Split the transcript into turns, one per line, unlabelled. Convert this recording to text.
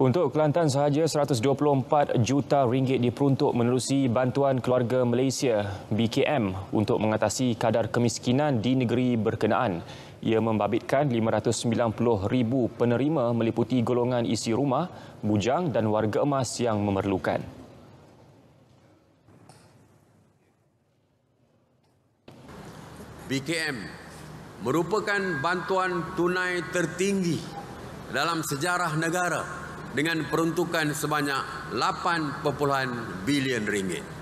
Untuk Kelantan sahaja 124 juta ringgit diperuntuk menerusi bantuan keluarga Malaysia BKM untuk mengatasi kadar kemiskinan di negeri berkenaan. Ia membabitkan ribu penerima meliputi golongan isi rumah, bujang dan warga emas yang memerlukan. BKM
merupakan bantuan tunai tertinggi dalam sejarah negara dengan peruntukan sebanyak 8.8 bilion ringgit.